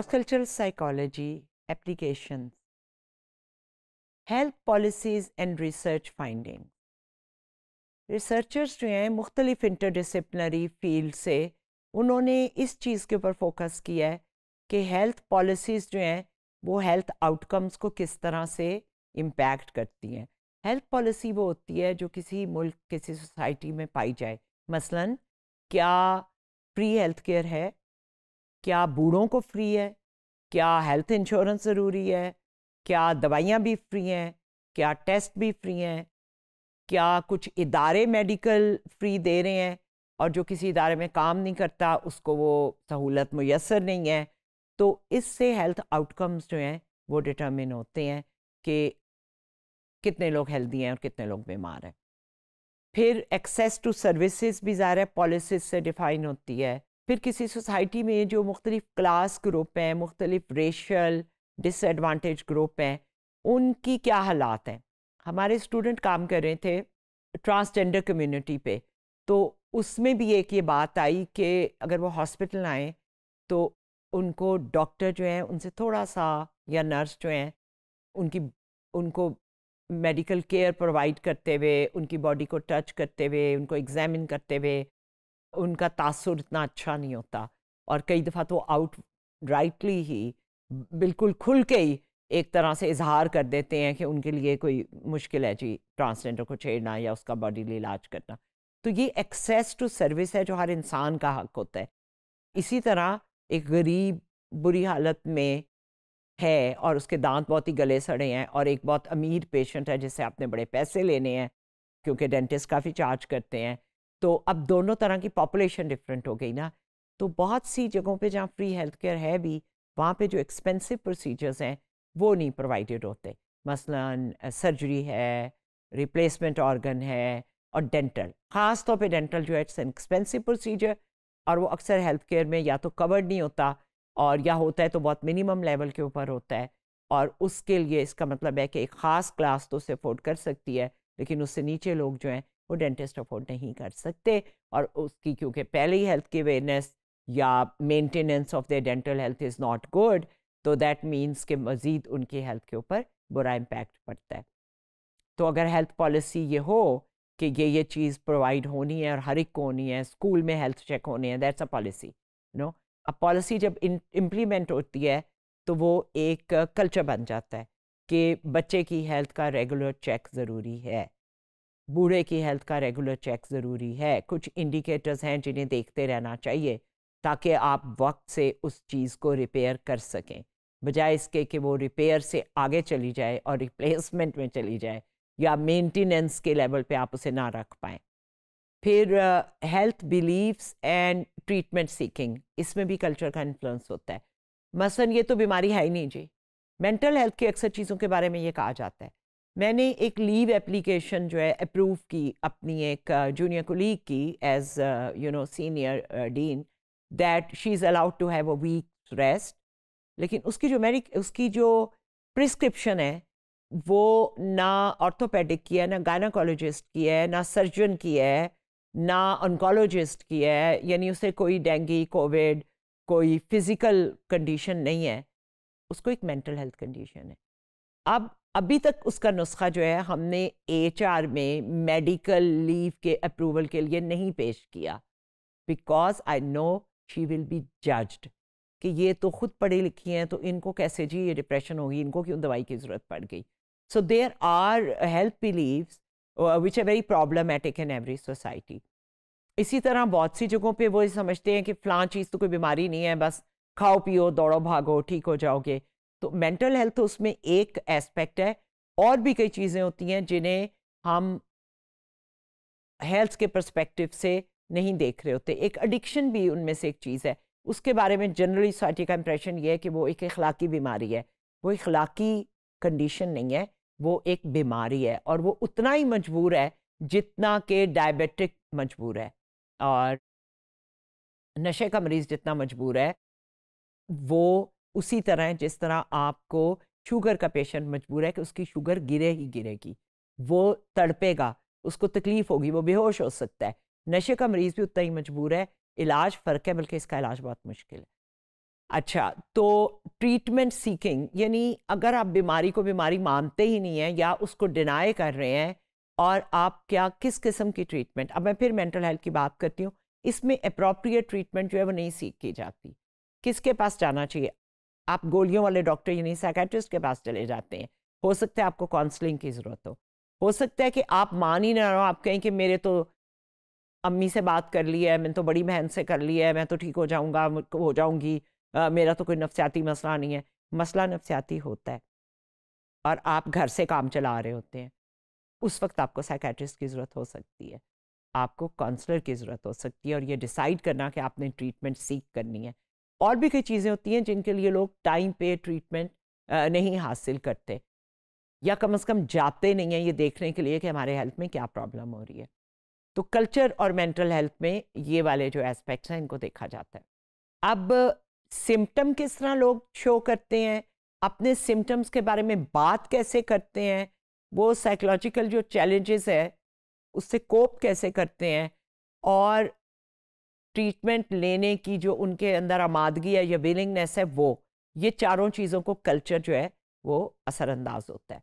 Cross cultural psychology application health policies and research finding researchers जो हैं मुख्तलिफ interdisciplinary field से उन्होंने इस चीज़ के ऊपर फोकस किया है कि हेल्थ पॉलिसीज़ जो हैं वो हेल्थ आउटकम्स को किस तरह से इम्पैक्ट करती हैं हेल्थ पॉलिसी वो होती है जो किसी मुल्क किसी सोसाइटी में पाई जाए मसलन क्या फ्री हेल्थ केयर है क्या बूढ़ों को फ्री है क्या हेल्थ इंश्योरेंस ज़रूरी है क्या दवाइयाँ भी फ्री हैं क्या टेस्ट भी फ्री हैं क्या कुछ इदारे मेडिकल फ्री दे रहे हैं और जो किसी इदारे में काम नहीं करता उसको वो सहूलत मैसर नहीं है तो इससे हेल्थ आउटकम्स जो हैं वो डिटर्मिन होते हैं कि कितने लोग हेल्दी हैं और कितने लोग बीमार हैं फिर एक्सेस टू सर्विसेज भी ज़ाहिर है पॉलिसीज से डिफाइन होती है फिर किसी सोसाइटी में जो मुख्तलिफ क्लास ग्रुप हैं मुख्तलिफ रेशल डिसएडवांटेज ग्रुप हैं उनकी क्या हालात हैं हमारे स्टूडेंट काम कर रहे थे ट्रांसजेंडर कम्युनिटी पे तो उसमें भी एक ये बात आई कि अगर वो हॉस्पिटल आए तो उनको डॉक्टर जो हैं उनसे थोड़ा सा या नर्स जो हैं उनकी उनको मेडिकल केयर प्रोवाइड करते हुए उनकी बॉडी को टच करते हुए उनको एग्जामिन करते हुए उनका तासुर इतना अच्छा नहीं होता और कई दफ़ा तो आउट राइटली ही बिल्कुल खुल के ही एक तरह से इजहार कर देते हैं कि उनके लिए कोई मुश्किल है जी ट्रांसजेंडर को छेड़ना या उसका बॉडी इलाज करना तो ये एक्सेस टू सर्विस है जो हर इंसान का हक होता है इसी तरह एक गरीब बुरी हालत में है और उसके दांत बहुत ही गले सड़े हैं और एक बहुत अमीर पेशेंट है जिससे आपने बड़े पैसे लेने हैं क्योंकि डेंटिस्ट काफ़ी चार्ज करते हैं तो अब दोनों तरह की पॉपुलेशन डिफरेंट हो गई ना तो बहुत सी जगहों पे जहाँ फ्री हेल्थ केयर है भी वहाँ पे जो एक्सपेंसिव प्रोसीजर्स हैं वो नहीं प्रोवाइडेड होते मसलन सर्जरी है रिप्लेसमेंट ऑर्गन है और डेंटल ख़ास तौर पे डेंटल जो है इट्स एन एक्सपेंसिव प्रोसीजर और वो अक्सर हेल्थ केयर में या तो कवर्ड नहीं होता और या होता है तो बहुत मिनिमम लेवल के ऊपर होता है और उसके लिए इसका मतलब है कि एक ख़ास क्लास तो उसे अफोर्ड कर सकती है लेकिन उससे नीचे लोग जो हैं वो डेंटिस्ट अफोर्ड नहीं कर सकते और उसकी क्योंकि पहले ही हेल्थ की अवेयरनेस या maintenance of the dental health is not good तो दैट मीन्स के मज़ीद उनकी हेल्थ के ऊपर बुरा इम्पेक्ट पड़ता है तो अगर हेल्थ पॉलिसी ये हो कि ये ये चीज़ प्रोवाइड होनी है और हर एक को होनी है स्कूल में हेल्थ चेक होने हैं that's a policy you know अब पॉलिसी जब इम्प्लीमेंट होती है तो वो एक कल्चर बन जाता है कि बच्चे की हेल्थ का रेगुलर चेक ज़रूरी है बूढ़े की हेल्थ का रेगुलर चेक ज़रूरी है कुछ इंडिकेटर्स हैं जिन्हें देखते रहना चाहिए ताकि आप वक्त से उस चीज़ को रिपेयर कर सकें बजाय इसके कि वो रिपेयर से आगे चली जाए और रिप्लेसमेंट में चली जाए या मेंटेनेंस के लेवल पे आप उसे ना रख पाएँ फिर health beliefs and treatment seeking इसमें भी कल्चर का इन्फ्लुएंस होता है मसलन ये तो बीमारी है ही नहीं जी मेंटल हेल्थ की अक्सर चीज़ों के बारे में ये कहा जाता है मैंने एक लीव एप्लीकेशन जो है अप्रूव की अपनी एक जूनियर कोलीग की as you know senior dean that she is allowed to have a week rest लेकिन उसकी जो मेरी उसकी जो प्रिस्क्रिप्शन है वो ना ऑर्थोपेडिक की है ना गायनाकोलॉजिस्ट की है ना सर्जन की है ना ऑनकोलॉजिस्ट की है यानी उसे कोई डेंगी कोविड कोई फिज़िकल कंडीशन नहीं है उसको एक मेंटल हेल्थ कंडीशन है अब अभी तक उसका नुस्खा जो है हमने एच आर में मेडिकल लीव के अप्रूवल के लिए नहीं पेश किया because I know she will be judged कि ये तो खुद पढ़ी लिखी हैं तो इनको कैसे जी ये डिप्रेशन होगी इनको क्यों दवाई की ज़रूरत पड़ गई so there are health beliefs which are very problematic in every society इसी तरह बहुत सी जगहों पे वो समझते हैं कि फ़लाँ चीज़ तो कोई बीमारी नहीं है बस खाओ पियो दौड़ो भागो ठीक हो जाओगे तो मेंटल हेल्थ उसमें एक एस्पेक्ट है और भी कई चीज़ें होती हैं जिन्हें हम हेल्थ के परस्पेक्टिव से नहीं देख रहे होते एक एडिक्शन भी उनमें से एक चीज़ है उसके बारे में जनरली सोसाइटी का इम्प्रेशन ये है कि वो एक अखलाकी बीमारी है वो अखलाकी कंडीशन नहीं है वो एक बीमारी है और वो उतना ही मजबूर है जितना के डायबिटिक मजबूर है और नशे का मरीज़ जितना मजबूर है वो उसी तरह जिस तरह आपको शुगर का पेशेंट मजबूर है कि उसकी शुगर गिरे ही गिरेगी वो तड़पेगा उसको तकलीफ होगी वो बेहोश हो सकता है नशे का मरीज़ भी उतना ही मजबूर है इलाज फ़र्क है बल्कि इसका इलाज बहुत मुश्किल है अच्छा तो ट्रीटमेंट सीकिंग यानी अगर आप बीमारी को बीमारी मानते ही नहीं हैं या उसको डिनाई कर रहे हैं और आप क्या किस किस्म की ट्रीटमेंट अब मैं फिर मेंटल हेल्थ की बात करती हूँ इसमें अप्रोप्रिएट ट्रीटमेंट जो है वो नहीं सीख की जाती किसके पास जाना चाहिए आप गोलियों वाले डॉक्टर यानी साइकेट्रिस्ट के पास चले जाते हैं हो सकता है आपको काउंसलिंग की ज़रूरत हो हो सकता है कि आप मान ही ना रहो आप कहें कि मेरे तो अम्मी से बात कर ली है मैंने तो बड़ी बहन से कर ली है मैं तो ठीक हो जाऊँगा हो जाऊँगी मेरा तो कोई नफसियाती मसला नहीं है मसला नफसियाती होता है और आप घर से काम चला रहे होते हैं उस वक्त आपको साइकेट्रिस्ट की ज़रूरत हो सकती है आपको काउंसलर की ज़रूरत हो सकती है और ये डिसाइड करना कि आपने ट्रीटमेंट सीख करनी है और भी कई चीज़ें होती हैं जिनके लिए लोग टाइम पे ट्रीटमेंट नहीं हासिल करते या कम से कम जाते नहीं हैं ये देखने के लिए कि हमारे हेल्थ में क्या प्रॉब्लम हो रही है तो कल्चर और मेंटल हेल्थ में ये वाले जो एस्पेक्ट्स हैं इनको देखा जाता है अब सिम्टम किस तरह लोग शो करते हैं अपने सिम्टम्स के बारे में बात कैसे करते हैं वो साइकोलॉजिकल जो चैलेंजेस है उससे कोप कैसे करते हैं और ट्रीटमेंट लेने की जो उनके अंदर आमादगी है या विलिंगनेस है वो ये चारों चीज़ों को कल्चर जो है वो असरअंदाज होता है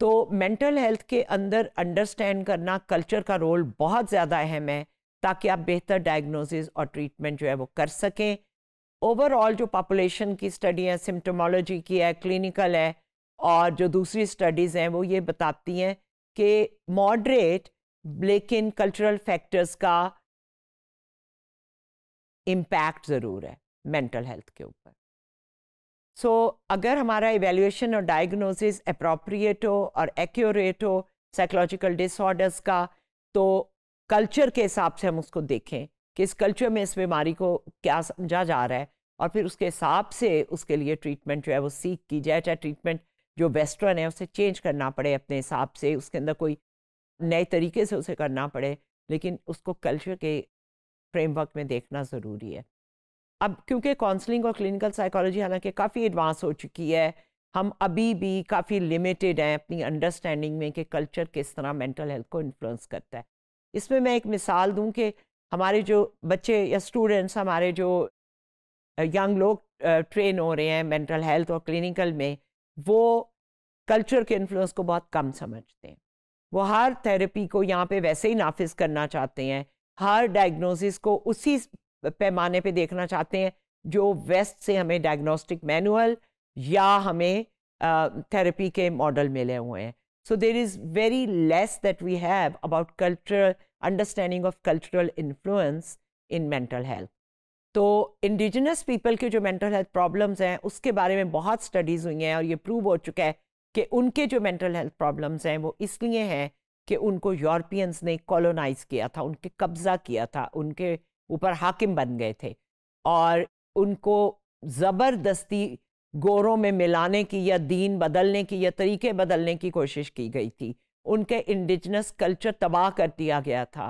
तो मेंटल हेल्थ के अंदर अंडरस्टैंड करना कल्चर का रोल बहुत ज़्यादा अहम है ताकि आप बेहतर डायग्नोसिस और ट्रीटमेंट जो है वो कर सकें ओवरऑल जो पॉपुलेशन की स्टडी है सिम्टोमोलॉजी की है क्लिनिकल है और जो दूसरी स्टडीज़ हैं वो ये बताती हैं कि मॉडरेट लेकिन कल्चरल फैक्टर्स का इम्पैक्ट ज़रूर है मेंटल हेल्थ के ऊपर सो so, अगर हमारा इवेल्यूशन और डायग्नोसिस अप्रोप्रिएट हो और एक्यूरेट हो साइकोलॉजिकल डिसऑर्डर्स का तो कल्चर के हिसाब से हम उसको देखें कि इस कल्चर में इस बीमारी को क्या समझा जा रहा है और फिर उसके हिसाब से उसके लिए ट्रीटमेंट जो है वो सीख की जाए चाहे ट्रीटमेंट जो वेस्टर्न है उसे चेंज करना पड़े अपने हिसाब से उसके अंदर कोई नए तरीके से उसे करना पड़े लेकिन उसको कल्चर के फ्रेमवर्क में देखना ज़रूरी है अब क्योंकि काउंसलिंग और क्लिनिकल साइकोलॉजी हालांकि काफ़ी एडवांस हो चुकी है हम अभी भी काफ़ी लिमिटेड हैं अपनी अंडरस्टैंडिंग में कि कल्चर किस तरह मेंटल हेल्थ को इन्फ्लुएंस करता है इसमें मैं एक मिसाल दूं कि हमारे जो बच्चे या स्टूडेंट्स हमारे जो यंग लोग ट्रेन हो रहे हैं मेंटल हेल्थ और क्लिनिकल में वो कल्चर के इन्फ्लुएंस को बहुत कम समझते हैं वो हर थेरेपी को यहाँ पे वैसे ही नाफिज करना चाहते हैं हर डायग्नोसिस को उसी पैमाने पे देखना चाहते हैं जो वेस्ट से हमें डायग्नोस्टिक मैनुअल या हमें थेरेपी के मॉडल मिले हुए हैं so there is very less that we have about cultural understanding of cultural influence in mental health तो इंडिजिनस पीपल के जो मेंटल हेल्थ प्रॉब्लम्स हैं उसके बारे में बहुत स्टडीज़ हुई हैं और ये प्रूव हो चुका है कि उनके जो मेंटल हेल्थ प्रॉब्लम्स हैं वो इसलिए हैं कि उनको यूरोपियंस ने कॉलोनाइज किया था उनके कब्जा किया था उनके ऊपर हाकिम बन गए थे और उनको ज़बरदस्ती गोरों में मिलाने की या दीन बदलने की या तरीके बदलने की कोशिश की गई थी उनके इंडिजनस कल्चर तबाह कर दिया गया था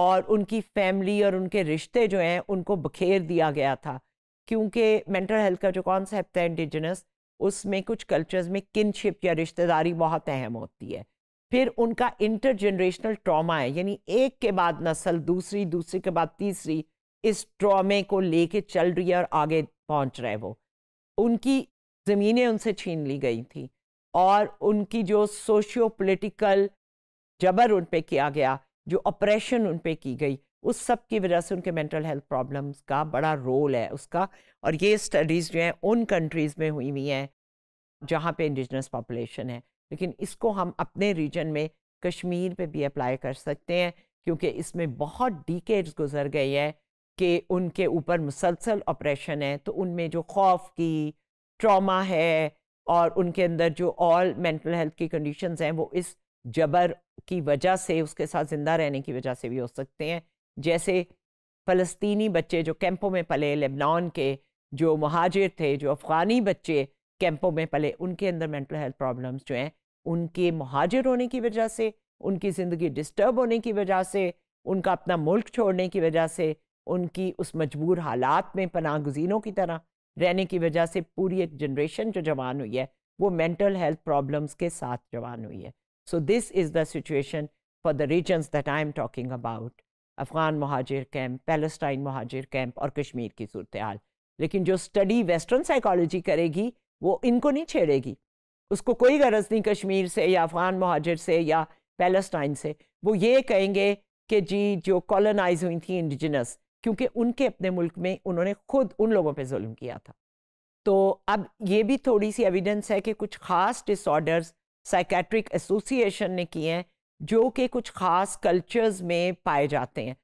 और उनकी फैमिली और उनके रिश्ते जो हैं उनको बखेर दिया गया था क्योंकि मेंटल हेल्थ का जो कॉन्सेप्ट है इंडिजनस उसमें कुछ कल्चर्स में किनशिप या रिश्तेदारी बहुत अहम होती है फिर उनका इंटर जनरेशनल ट्रॉमा है यानी एक के बाद नस्ल दूसरी दूसरी के बाद तीसरी इस ट्रॉमे को लेके चल रही है और आगे पहुंच रहे वो उनकी ज़मीनें उनसे छीन ली गई थी और उनकी जो सोशियो पोलिटिकल जबर उन पर किया गया जो ऑपरेशन उन पर की गई उस सब की वजह से उनके मेंटल हेल्थ प्रॉब्लम्स का बड़ा रोल है उसका और ये स्टडीज़ जो हैं उन कंट्रीज़ में हुई हुई हैं जहाँ पे इंडिजनस पॉपुलेशन है लेकिन इसको हम अपने रीजन में कश्मीर पे भी अप्लाई कर सकते हैं क्योंकि इसमें बहुत डिकेड्स गुजर गई है कि उनके ऊपर मुसलसल ऑपरेशन है तो उनमें जो खौफ की ट्रॉमा है और उनके अंदर जो ऑल मेंटल हेल्थ की कंडीशन हैं वो इस जबर की वजह से उसके साथ ज़िंदा रहने की वजह से भी हो सकते हैं जैसे फ़लस्तीनी बच्चे जो कैंपों में पले लेबनान के जो महाजिर थे जो अफ़गानी बच्चे कैंपों में पले उनके अंदर मेंटल हेल्थ प्रॉब्लम्स जो हैं उनके महाजिर होने की वजह से उनकी ज़िंदगी डिस्टर्ब होने की वजह से उनका अपना मुल्क छोड़ने की वजह से उनकी उस मजबूर हालात में पना गुजीनों की तरह रहने की वजह से पूरी एक जनरेशन जो जवान हुई है वो मेंटल हेल्थ प्रॉब्लम्स के साथ जवान हुई है so this is the situation for the reasons that I am talking about Afghan महाजिर कैंप पैलेस्टाइन महाजिर कैंप और कश्मीर की सूरत हाल लेकिन जो स्टडी वेस्टर्न साइकोलॉजी करेगी वो इनको नहीं छेड़ेगी उसको कोई गरज नहीं कश्मीर से या अफ़गान महाजर से या पैलेस्टाइन से वो ये कहेंगे कि जी जो कॉलोनाइज हुई थी इंडिजिनस क्योंकि उनके अपने मुल्क में उन्होंने खुद उन लोगों पे जुल्म किया था तो अब ये भी थोड़ी सी एविडेंस है कि कुछ ख़ास डिसऑर्डर्स साइकेट्रिक एसोसिएशन ने किए हैं जो कि कुछ ख़ास कल्चर्स में पाए जाते हैं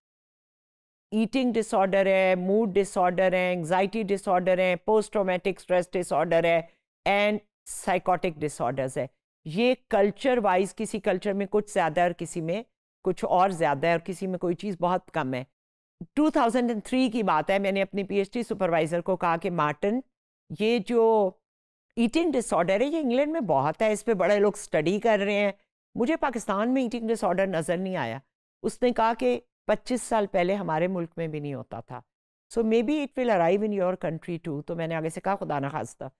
ईटिंग डिसऑर्डर है मूड डिसऑर्डर है एंगजाइटी डिसऑर्डर है पोस्ट ट्रोमेटिक स्ट्रेस डिसऑर्डर है एंड साइकोटिक डिसऑर्डर्स है ये कल्चर वाइज किसी कल्चर में कुछ ज़्यादा और किसी में कुछ और ज़्यादा है और किसी में कोई चीज़ बहुत कम है 2003 की बात है मैंने अपने पीएचडी सुपरवाइज़र को कहा कि मार्टिन ये जो ईटिंग डिसऑर्डर है ये इंग्लैंड में बहुत है इस पर बड़े लोग स्टडी कर रहे हैं मुझे पाकिस्तान में ईटिंग डिसऑर्डर नज़र नहीं आया उसने कहा कि 25 साल पहले हमारे मुल्क में भी नहीं होता था so maybe it will arrive in your country too तो मैंने आगे से कहा खुदा ना खास्ता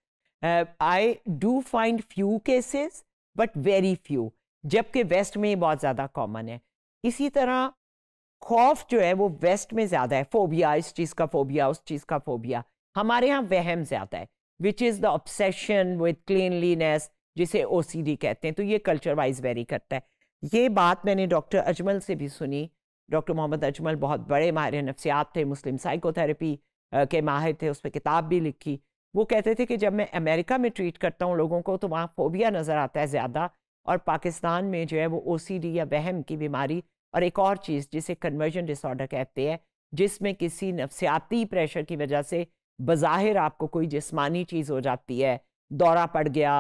I do find few cases but very few जबकि वेस्ट में बहुत ज़्यादा कॉमन है इसी तरह खौफ जो है वो वेस्ट में ज़्यादा है फोबिया इस चीज़ का फोबिया उस चीज़ का फोबिया हमारे यहाँ वहम ज़्यादा है which is the obsession with cleanliness जिसे ओ कहते हैं तो ये कल्चर वाइज वेरी करता है ये बात मैंने डॉक्टर अजमल से भी सुनी डॉक्टर मोहम्मद अजमल बहुत बड़े माहिर नफ्सियात थे मुस्लिम साइकोथेरेपी के माहिर थे उस पर किताब भी लिखी वो कहते थे कि जब मैं अमेरिका में ट्रीट करता हूँ लोगों को तो वहाँ फोबिया नज़र आता है ज़्यादा और पाकिस्तान में जो है वो ओ या वहम की बीमारी और एक और चीज़ जिसे कन्वर्जन डिसऑर्डर कहते हैं जिसमें किसी नफसियाती प्रेशर की वजह से बज़ाहिर आपको कोई जिस्मानी चीज़ हो जाती है दौरा पड़ गया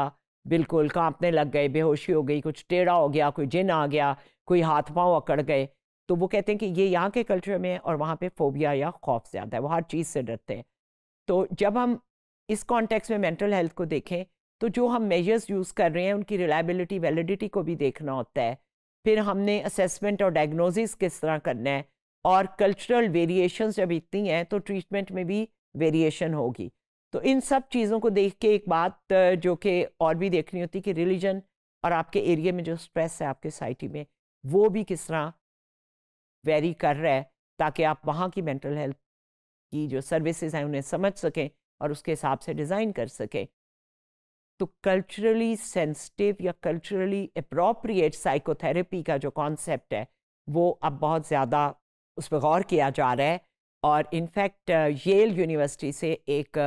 बिल्कुल कांपने लग गए बेहोशी हो गई कुछ टेढ़ा हो गया कोई जिन आ गया कोई हाथ पाँव अकड़ गए तो वो कहते हैं कि ये यहाँ के कल्चर में है और वहाँ पे फोबिया या खौफ ज़्यादा है वो हर चीज़ से डरते हैं तो जब हम इस कॉन्टेक्स्ट में मेंटल हेल्थ को देखें तो जो हम मेजर्स यूज़ कर रहे हैं उनकी रिलायबिलिटी वैलिडिटी को भी देखना होता है फिर हमने असेसमेंट और डायग्नोसिस किस तरह करना है और कल्चरल वेरिएशन जब इतनी हैं तो ट्रीटमेंट में भी वेरिएशन होगी तो इन सब चीज़ों को देख के एक बात जो कि और भी देखनी होती कि रिलीजन और आपके एरिए में जो स्ट्रेस है आपके सोसाइटी में वो भी किस तरह वेरी कर रहा है ताकि आप वहाँ की मेंटल हेल्थ की जो सर्विसेज हैं उन्हें समझ सकें और उसके हिसाब से डिज़ाइन कर सकें तो कल्चरली सेंसिटिव या कल्चरली अप्रोप्रिएट साइकोथेरेपी का जो कॉन्सेप्ट है वो अब बहुत ज़्यादा उस पर गौर किया जा रहा है और इनफैक्ट येल यूनिवर्सिटी से एक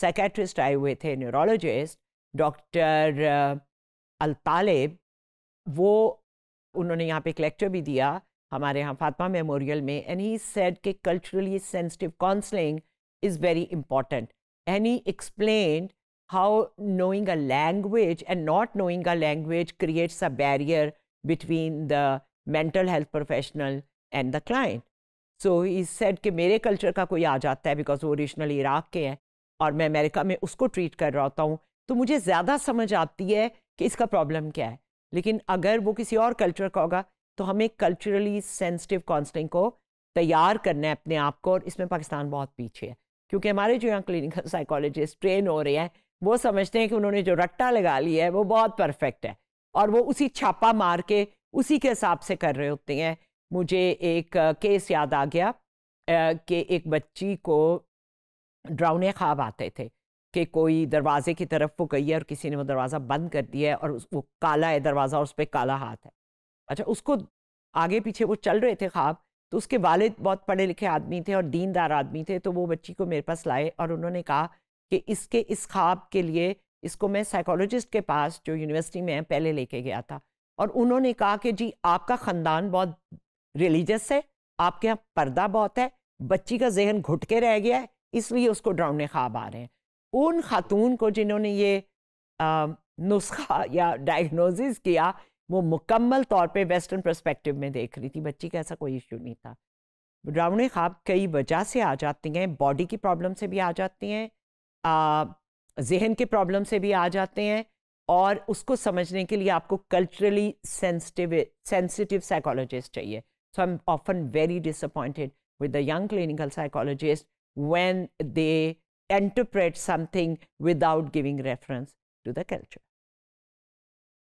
साइकेट्रिस्ट आए हुए थे न्यूरोलॉजिस्ट डॉक्टर अलतालेब वो उन्होंने यहाँ पे एक लेक्चर भी दिया हमारे यहाँ फातमा मेमोरियल में एंड ही सेड के culturally sensitive counselling is very important And he explained how knowing a language and not knowing a language creates a barrier between the mental health professional and the client. So he said कि मेरे culture का कोई आ जाता है because वो originally Iraq के हैं और मैं अमेरिका में उसको ट्रीट कर रहा होता हूँ तो मुझे ज़्यादा समझ आती है कि इसका प्रॉब्लम क्या है लेकिन अगर वो किसी और कल्चर का होगा तो हमें कल्चरली सेंसिटिव काउंसलिंग को तैयार करना है अपने आप को और इसमें पाकिस्तान बहुत पीछे है क्योंकि हमारे जो यहाँ क्लिनिकल साइकोलॉजिस्ट ट्रेन हो रहे हैं वो समझते हैं कि उन्होंने जो रट्टा लगा लिया है वो बहुत परफेक्ट है और वो उसी छापा मार के उसी के हिसाब से कर रहे होते हैं मुझे एक केस याद आ गया कि एक बच्ची को ड्राउने ख्वाब आते थे कि कोई दरवाजे की तरफ वो गई है और किसी ने वो दरवाज़ा बंद कर दिया है और उस वो काला है दरवाज़ा और उस पर काला हाथ है अच्छा उसको आगे पीछे वो चल रहे थे ख्वाब तो उसके वालिद बहुत पढ़े लिखे आदमी थे और दीनदार आदमी थे तो वो बच्ची को मेरे पास लाए और उन्होंने कहा कि इसके इस ख्वाब के लिए इसको मैं साइकोलॉजिस्ट के पास जो यूनिवर्सिटी में है पहले लेके गया था और उन्होंने कहा कि जी आपका ख़ानदान बहुत रिलीजस है आपके यहाँ पर्दा बहुत है बच्ची का जहन घुट के रह गया है इसलिए उसको डरावने ख्वाब आ रहे हैं उन खातून को जिन्होंने ये नुस्खा या डायग्नोसिस किया वो मुकम्मल तौर पे वेस्टर्न परस्पेक्टिव में देख रही थी बच्ची का ऐसा कोई इशू नहीं था डरावने ख्वाब कई वजह से आ जाती हैं बॉडी की प्रॉब्लम से भी आ जाती हैं जहन के प्रॉब्लम से भी आ जाते हैं और उसको समझने के लिए आपको कल्चरली सेंसिटिव सेंसिटिव साइकोलॉजिस्ट चाहिए so I am often very disappointed with the young clinical psychologist when they interpret something without giving reference to the culture